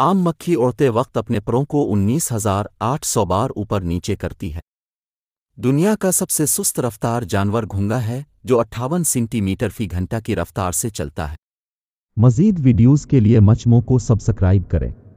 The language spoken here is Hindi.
आम मक्खी उड़ते वक्त अपने परों को 19,800 बार ऊपर नीचे करती है दुनिया का सबसे सुस्त रफ्तार जानवर घूंगा है जो अट्ठावन सेंटीमीटर फी घंटा की रफ्तार से चलता है मजीद वीडियोज़ के लिए मचमो को सब्सक्राइब करें